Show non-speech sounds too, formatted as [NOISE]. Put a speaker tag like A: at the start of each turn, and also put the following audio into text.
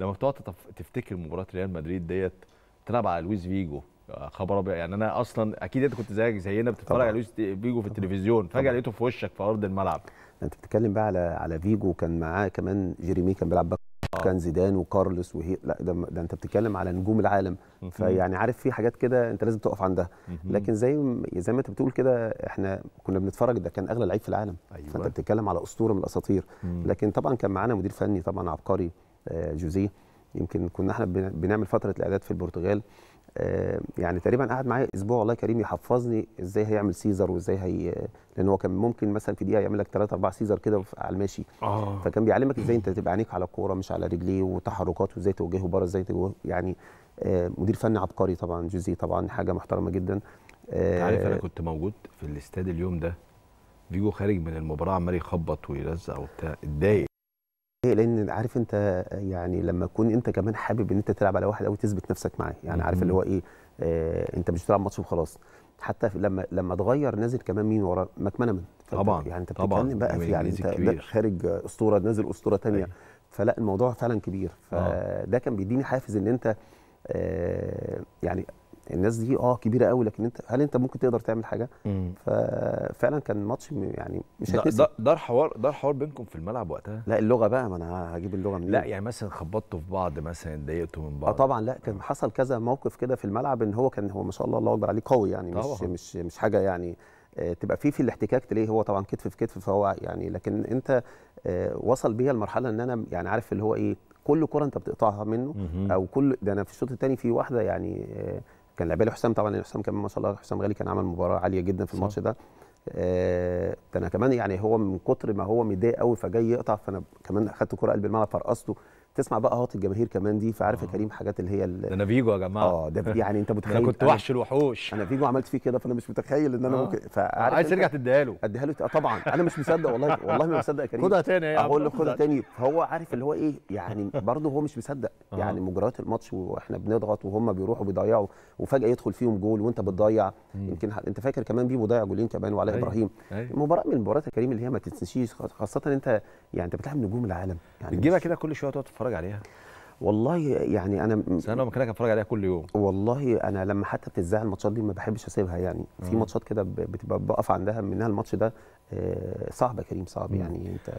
A: لما بتقعد تفتكر مباراه ريال مدريد ديت تلعب على لويس فيجو آه، خبر ابيض يعني انا اصلا اكيد انت كنت زيك زينا بتتفرج على لويس فيجو في التلفزيون فجاه لقيته في وشك في ارض الملعب انت بتتكلم بقى على على فيجو كان معاه كمان جيريمي كان بيلعب باك آه. كان زيدان وكارلوس وهي لا ده, ده انت بتتكلم على نجوم العالم فيعني عارف في حاجات كده انت لازم تقف عندها لكن زي زي ما انت بتقول كده احنا كنا بنتفرج ده كان اغلى لعيب في العالم أيوة. فانت بتتكلم على اسطوره من الاساطير لكن طبعا كان معانا مدير فني طبعا عبقري آه، جوزيه يمكن كنا احنا بنعمل فتره الاعداد في البرتغال آه، يعني تقريبا قعد معايا اسبوع والله كريم يحفظني ازاي هيعمل سيزر وازاي هي لان هو كان ممكن مثلا في دقيقه يعمل لك 3 4 سيزر كده على الماشي آه. فكان بيعلمك ازاي انت تبقى عينيك على الكوره مش على رجليه وتحركاته وازاي توجهه بره ازاي توجهه يعني آه، مدير فني عبقري طبعا جوزي طبعا حاجه محترمه جدا عارف انا كنت موجود في الاستاد اليوم ده فيجو خارج من المباراه عمال يخبط ويلزق وبتاع اتضايق ليه؟ لان عارف انت يعني لما تكون انت كمان حابب ان انت تلعب على واحد قوي تثبت نفسك معاه يعني عارف اللي هو ايه آه انت مش بتلعب ماتش وخلاص حتى لما لما تغير نازل كمان مين ورا ماكمنامن طبعا يعني انت بتتكلم بقى في يعني, يعني انت خارج اسطوره نازل اسطوره ثانيه أيوه. فلا الموضوع فعلا كبير آه. فده كان بيديني حافز ان انت آه يعني الناس دي اه كبيره قوي لكن انت هل انت ممكن تقدر تعمل حاجه ففعلا كان ماتش يعني مش هتنسى ده, ده الحوار ده الحوار بينكم في الملعب وقتها لا اللغه بقى ما انا هجيب اللغه منين لا يعني مثلا خبطتوا في بعض مثلا اتضايقتوا من بعض اه طبعا لا كان آه. حصل كذا موقف كده في الملعب ان هو كان هو ما شاء الله الله اكبر عليه قوي يعني طبعا. مش مش مش حاجه يعني آه، تبقى في في الاحتكاك تلاقيه هو طبعا كتف في كتف فهو يعني لكن انت آه، وصل بيا المرحله ان انا يعني عارف اللي هو ايه كل كره انت بتقطعها منه او كل ده انا في الشوط الثاني في واحده يعني كان لعبها حسام طبعا يعني حسام كمان ما شاء الله حسام غالي كان عمل مباراه عاليه جدا في الماتش ده آه كمان يعني هو من كتر ما هو متضايق قوي فجاي يقطع فانا كمان اخدت كره قلب الملعب فرقصته تسمع بقى هات الجماهير كمان دي فعارف يا آه. كريم حاجات اللي هي ده انا فيجو يا جماعه اه ده يعني انت [LAUGHS] متخيل انا كنت وحش الوحوش انا فيجو عملت فيه كده فانا مش متخيل ان انا آه. ممكن فعارف عايز ترجع تديها له اديها له آه، طبعا انا مش مصدق والله والله ما مصدق يا كريم خدها تاني يا اقول له خدها تاني فهو عارف اللي هو ايه يعني برضه هو مش مصدق آه. يعني مجريات الماتش واحنا بنضغط وهم بيروحوا بيضيعوا وفجاه يدخل فيهم جول وانت بتضيع يمكن انت فاكر كمان بيبو ضيع جولين كمان وعلاء أيوه، ابراهيم أيه. مباراه من المباريات يا كريم اللي هي ما تنسيش خاصه انت يعني انت بتلعب نجوم العالم يعني بتجيبها كده كل شويه تقعد بتتفرج عليها؟ والله يعني انا انا لو مكانك اتفرج عليها كل يوم والله انا لما حتى بتتذاع الماتشات دي ما بحبش اسيبها يعني في ماتشات كده بتبقى بقف عندها منها الماتش ده آه، صعب يا كريم صعب يعني انت